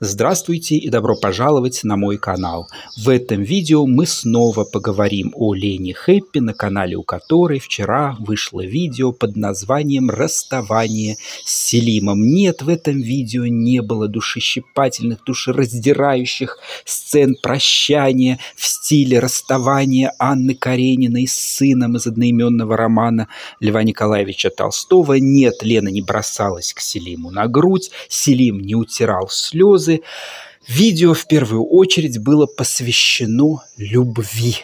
Здравствуйте и добро пожаловать на мой канал. В этом видео мы снова поговорим о Лене Хэппи, на канале у которой вчера вышло видео под названием «Расставание с Селимом». Нет, в этом видео не было душещипательных, душераздирающих сцен прощания в стиле расставания Анны Карениной с сыном из одноименного романа Льва Николаевича Толстого. Нет, Лена не бросалась к Селиму на грудь, Селим не утирал слезы, слезы. Видео в первую очередь было посвящено любви.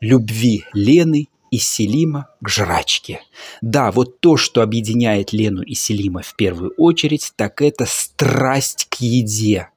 Любви Лены и Селима к жрачке. Да, вот то, что объединяет Лену и Селима в первую очередь, так это страсть к еде.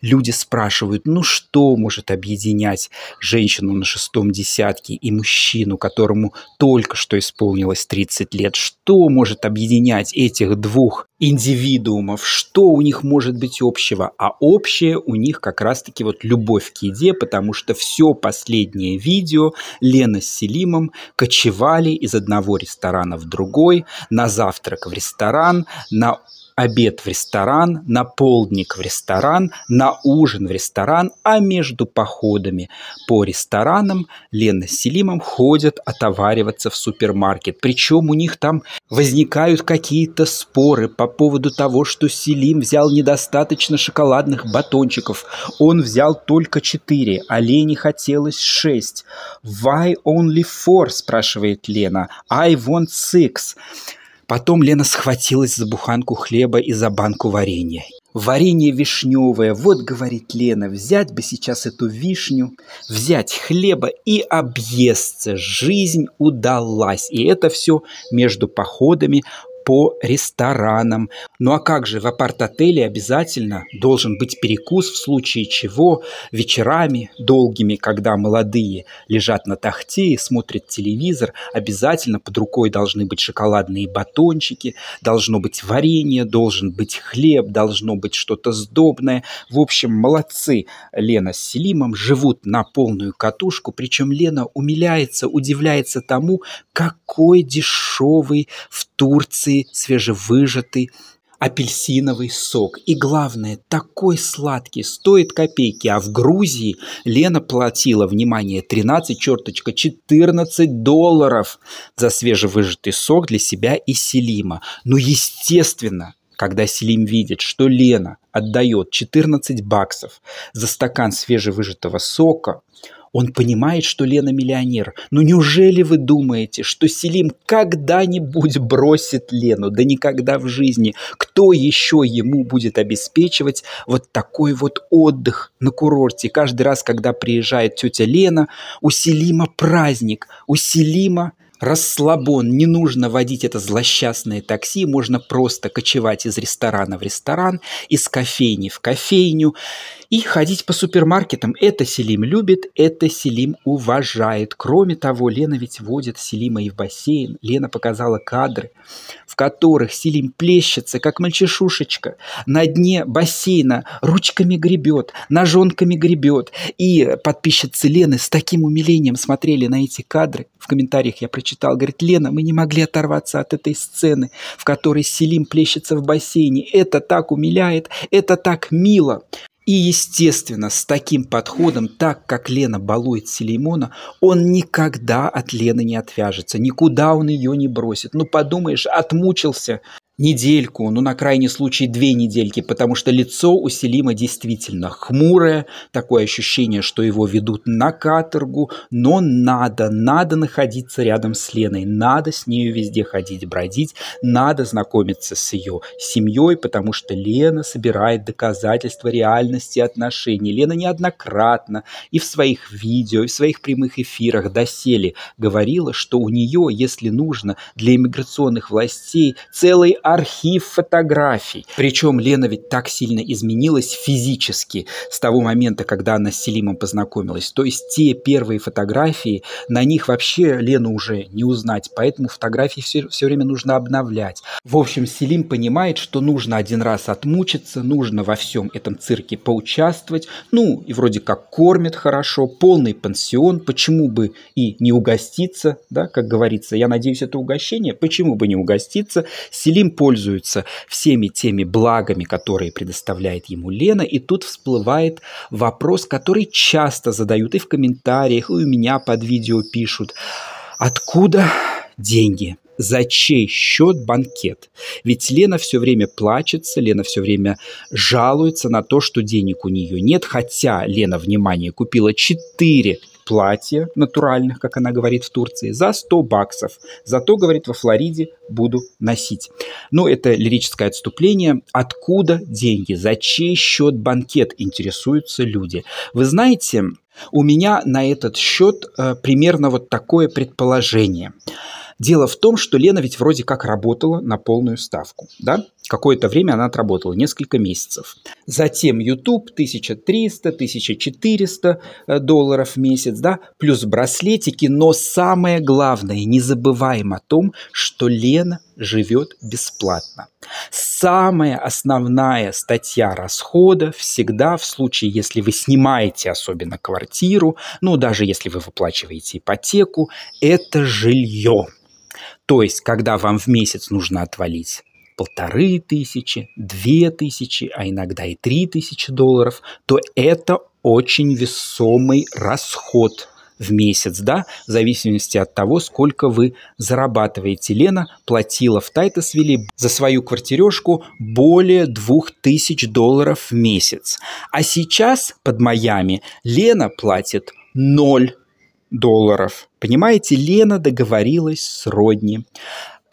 Люди спрашивают, ну что может объединять женщину на шестом десятке и мужчину, которому только что исполнилось 30 лет? Что может объединять этих двух индивидуумов? Что у них может быть общего? А общее у них как раз-таки вот любовь к еде, потому что все последнее видео Лена с Селимом кочевали из одного ресторана в другой, на завтрак в ресторан, на обед в ресторан, на полдник в ресторан, на ужин в ресторан, а между походами по ресторанам Лена с Селимом ходят отовариваться в супермаркет. Причем у них там возникают какие-то споры по поводу того, что Селим взял недостаточно шоколадных батончиков. Он взял только 4, а Лене хотелось 6. «Why only four?» – спрашивает Лена. «I want six». Потом Лена схватилась за буханку хлеба и за банку варенья. Варенье вишневое. Вот, говорит Лена, взять бы сейчас эту вишню, взять хлеба и объесться. Жизнь удалась. И это все между походами по ресторанам. Ну а как же, в апарт-отеле обязательно должен быть перекус, в случае чего вечерами долгими, когда молодые лежат на тахте и смотрят телевизор, обязательно под рукой должны быть шоколадные батончики, должно быть варенье, должен быть хлеб, должно быть что-то сдобное. В общем, молодцы Лена с Селимом, живут на полную катушку, причем Лена умиляется, удивляется тому, какой дешевый в Турции свежевыжатый апельсиновый сок. И главное, такой сладкий, стоит копейки. А в Грузии Лена платила, внимание, 13, черточка, 14 долларов за свежевыжатый сок для себя и Селима. Ну, естественно, когда Селим видит, что Лена отдает 14 баксов за стакан свежевыжатого сока, он понимает, что Лена миллионер. Но ну, неужели вы думаете, что Селим когда-нибудь бросит Лену? Да никогда в жизни. Кто еще ему будет обеспечивать вот такой вот отдых на курорте? Каждый раз, когда приезжает тетя Лена, у Селима праздник, у Селима расслабон, не нужно водить это злосчастное такси, можно просто кочевать из ресторана в ресторан, из кофейни в кофейню и ходить по супермаркетам. Это Селим любит, это Селим уважает. Кроме того, Лена ведь водит Селима и в бассейн. Лена показала кадры, в которых Селим плещется, как мальчишушечка. На дне бассейна ручками гребет, ножонками гребет. И подписчицы Лены с таким умилением смотрели на эти кадры. В комментариях я прочитал, говорит, Лена, мы не могли оторваться от этой сцены, в которой Селим плещется в бассейне. Это так умиляет, это так мило. И, естественно, с таким подходом, так как Лена балует Селимона, он никогда от Лены не отвяжется, никуда он ее не бросит. Ну, подумаешь, отмучился недельку, ну на крайний случай две недельки, потому что лицо у Селима действительно хмурое, такое ощущение, что его ведут на каторгу, но надо, надо находиться рядом с Леной, надо с нею везде ходить, бродить, надо знакомиться с ее семьей, потому что Лена собирает доказательства реальности отношений. Лена неоднократно и в своих видео, и в своих прямых эфирах доселе говорила, что у нее, если нужно, для иммиграционных властей целый архив фотографий. Причем Лена ведь так сильно изменилась физически с того момента, когда она с Селимом познакомилась. То есть те первые фотографии, на них вообще Лену уже не узнать, поэтому фотографии все, все время нужно обновлять. В общем, Селим понимает, что нужно один раз отмучиться, нужно во всем этом цирке поучаствовать. Ну, и вроде как кормят хорошо, полный пансион, почему бы и не угоститься, да, как говорится. Я надеюсь, это угощение, почему бы не угоститься. Селим пользуется всеми теми благами, которые предоставляет ему Лена. И тут всплывает вопрос, который часто задают и в комментариях, и у меня под видео пишут. Откуда деньги? за чей счет банкет. Ведь Лена все время плачется, Лена все время жалуется на то, что денег у нее нет, хотя Лена, внимание, купила 4 платья натуральных, как она говорит, в Турции за 100 баксов. Зато, говорит, во Флориде буду носить. Но ну, это лирическое отступление. Откуда деньги? За чей счет банкет? Интересуются люди. Вы знаете, у меня на этот счет э, примерно вот такое предположение. Дело в том, что Лена ведь вроде как работала на полную ставку, да? Какое-то время она отработала, несколько месяцев. Затем YouTube 1300-1400 э, долларов в месяц, да, плюс браслетики. Но самое главное, не забываем о том, что Лена живет бесплатно. Самая основная статья расхода всегда в случае, если вы снимаете особенно квартиру, ну даже если вы выплачиваете ипотеку, это жилье. То есть, когда вам в месяц нужно отвалить полторы тысячи, две тысячи, а иногда и три тысячи долларов, то это очень весомый расход в месяц, да, в зависимости от того, сколько вы зарабатываете. Лена платила в Тайтосвилле за свою квартирешку более двух тысяч долларов в месяц. А сейчас под Майами Лена платит 0 долларов. Понимаете, Лена договорилась с Родни.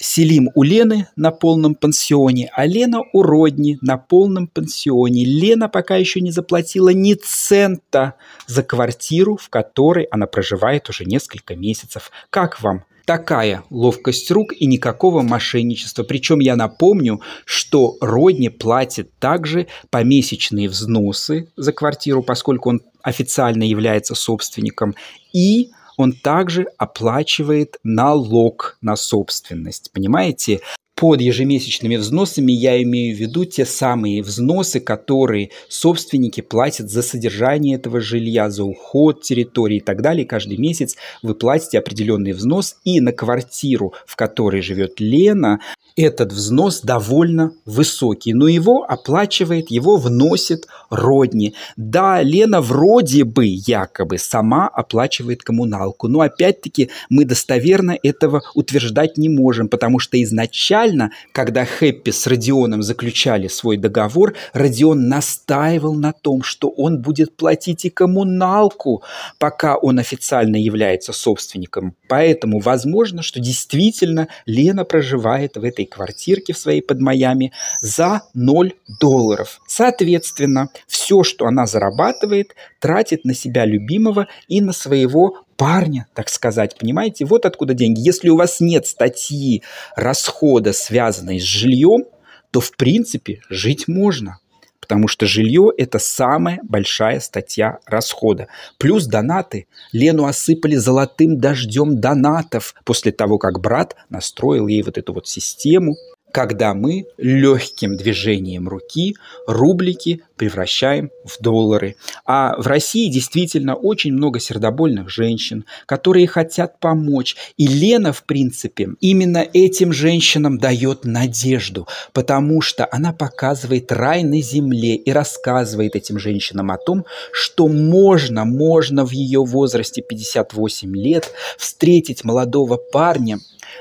Селим у Лены на полном пансионе, а Лена у Родни на полном пансионе. Лена пока еще не заплатила ни цента за квартиру, в которой она проживает уже несколько месяцев. Как вам такая ловкость рук и никакого мошенничества. Причем я напомню, что Родни платит также помесячные взносы за квартиру, поскольку он официально является собственником, и он также оплачивает налог на собственность. Понимаете? Под ежемесячными взносами я имею в виду те самые взносы, которые собственники платят за содержание этого жилья, за уход территории и так далее. Каждый месяц вы платите определенный взнос, и на квартиру, в которой живет Лена, этот взнос довольно высокий, но его оплачивает, его вносит родни. Да, Лена вроде бы якобы сама оплачивает коммуналку, но опять-таки мы достоверно этого утверждать не можем, потому что изначально изначально, когда Хэппи с Родионом заключали свой договор, Родион настаивал на том, что он будет платить и коммуналку, пока он официально является собственником. Поэтому возможно, что действительно Лена проживает в этой квартирке в своей под Майами за 0 долларов. Соответственно, все, что она зарабатывает, тратит на себя любимого и на своего парня, так сказать, понимаете? Вот откуда деньги. Если у вас нет статьи расхода, связанной с жильем, то, в принципе, жить можно потому что жилье – это самая большая статья расхода. Плюс донаты. Лену осыпали золотым дождем донатов после того, как брат настроил ей вот эту вот систему когда мы легким движением руки рублики превращаем в доллары. А в России действительно очень много сердобольных женщин, которые хотят помочь. И Лена, в принципе, именно этим женщинам дает надежду, потому что она показывает рай на земле и рассказывает этим женщинам о том, что можно, можно в ее возрасте 58 лет встретить молодого парня,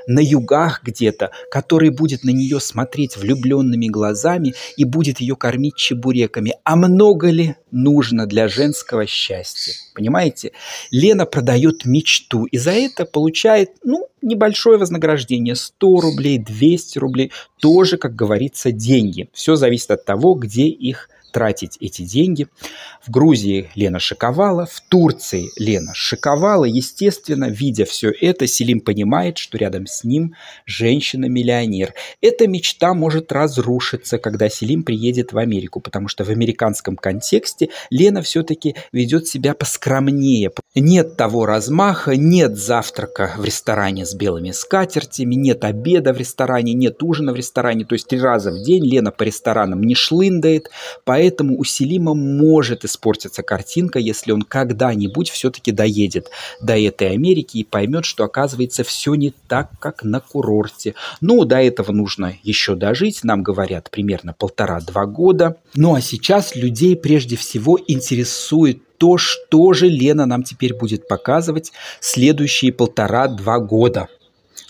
на югах где-то, который будет на нее смотреть влюбленными глазами и будет ее кормить чебуреками. А много ли нужно для женского счастья? Понимаете? Лена продает мечту и за это получает, ну, небольшое вознаграждение. 100 рублей, 200 рублей. Тоже, как говорится, деньги. Все зависит от того, где их тратить эти деньги. В Грузии Лена Шиковала, в Турции Лена Шиковала. Естественно, видя все это, Селим понимает, что рядом с ним женщина-миллионер. Эта мечта может разрушиться, когда Селим приедет в Америку, потому что в американском контексте Лена все-таки ведет себя поскромнее. Нет того размаха, нет завтрака в ресторане с белыми скатертями, нет обеда в ресторане, нет ужина в ресторане. То есть три раза в день Лена по ресторанам не шлындает, поэтому Поэтому у Селима может испортиться картинка, если он когда-нибудь все-таки доедет до этой Америки и поймет, что оказывается все не так, как на курорте. Ну, до этого нужно еще дожить, нам говорят, примерно полтора-два года. Ну а сейчас людей прежде всего интересует то, что же Лена нам теперь будет показывать следующие полтора-два года.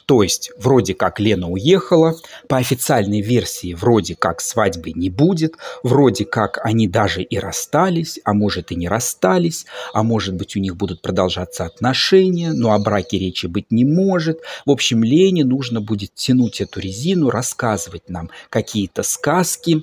То есть вроде как Лена уехала, по официальной версии вроде как свадьбы не будет, вроде как они даже и расстались, а может и не расстались, а может быть у них будут продолжаться отношения, но о браке речи быть не может. В общем, Лене нужно будет тянуть эту резину, рассказывать нам какие-то сказки,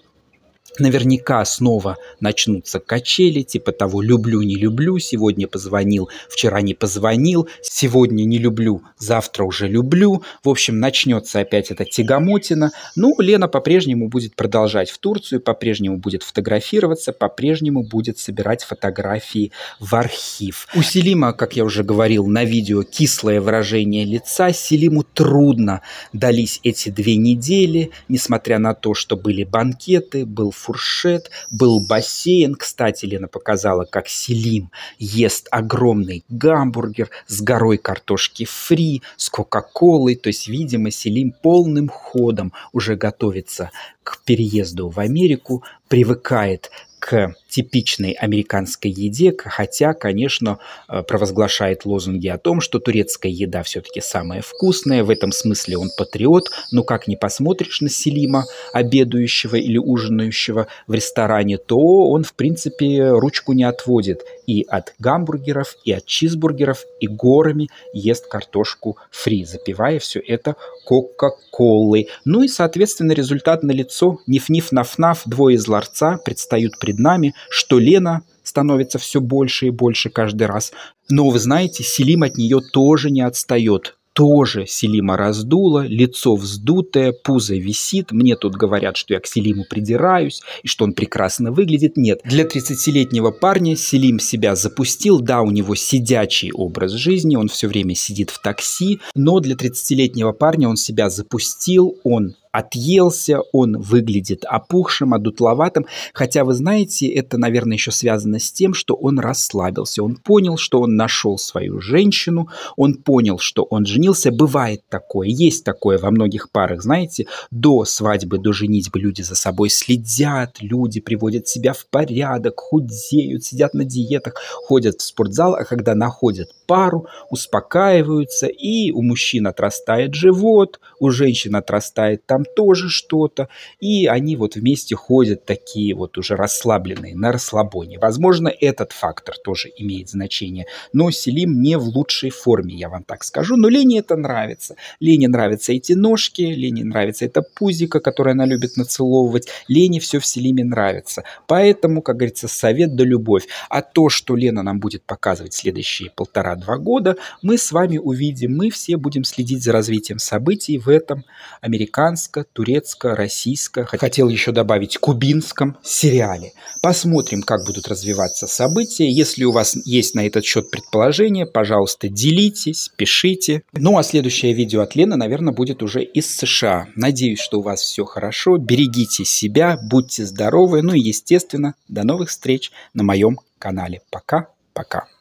Наверняка снова начнутся качели, типа того «люблю, не люблю», «сегодня позвонил, вчера не позвонил», «сегодня не люблю, завтра уже люблю». В общем, начнется опять эта тягомотина. Ну, Лена по-прежнему будет продолжать в Турцию, по-прежнему будет фотографироваться, по-прежнему будет собирать фотографии в архив. У Селима, как я уже говорил, на видео кислое выражение лица. Селиму трудно дались эти две недели, несмотря на то, что были банкеты, был фуршет, был бассейн. Кстати, Лена показала, как Селим ест огромный гамбургер с горой картошки фри, с кока-колой. То есть, видимо, Селим полным ходом уже готовится к переезду в Америку, привыкает к типичной американской еде, хотя, конечно, э, провозглашает лозунги о том, что турецкая еда все-таки самая вкусная, в этом смысле он патриот, но ну, как не посмотришь на Селима, обедающего или ужинающего в ресторане, то он, в принципе, ручку не отводит и от гамбургеров, и от чизбургеров, и горами ест картошку фри, запивая все это кока-колой. Ну и, соответственно, результат налицо: ниф-ниф-наф-наф, двое из ларца предстают перед нами, что Лена становится все больше и больше каждый раз. Но вы знаете, Селим от нее тоже не отстает. Тоже Селима раздула, лицо вздутое, пузо висит. Мне тут говорят, что я к Селиму придираюсь и что он прекрасно выглядит. Нет, для 30-летнего парня Селим себя запустил. Да, у него сидячий образ жизни, он все время сидит в такси, но для 30-летнего парня он себя запустил, он отъелся, он выглядит опухшим, одутловатым. Хотя, вы знаете, это, наверное, еще связано с тем, что он расслабился. Он понял, что он нашел свою женщину, он понял, что он женился. Бывает такое, есть такое во многих парах, знаете, до свадьбы, до женитьбы люди за собой следят, люди приводят себя в порядок, худеют, сидят на диетах, ходят в спортзал, а когда находят пару, успокаиваются, и у мужчин отрастает живот, у женщин отрастает там тоже что-то, и они вот вместе ходят такие вот уже расслабленные, на расслабоне. Возможно, этот фактор тоже имеет значение, но Селим не в лучшей форме, я вам так скажу, но Лене это нравится. Лене нравятся эти ножки, Лене нравится эта пузика, которую она любит нацеловывать, Лене все в Селиме нравится. Поэтому, как говорится, совет да любовь. А то, что Лена нам будет показывать следующие полтора два года, мы с вами увидим, мы все будем следить за развитием событий в этом американско, турецко, российском. хотел еще добавить, кубинском сериале. Посмотрим, как будут развиваться события. Если у вас есть на этот счет предположения, пожалуйста, делитесь, пишите. Ну а следующее видео от Лены, наверное, будет уже из США. Надеюсь, что у вас все хорошо. Берегите себя, будьте здоровы. Ну и, естественно, до новых встреч на моем канале. Пока-пока.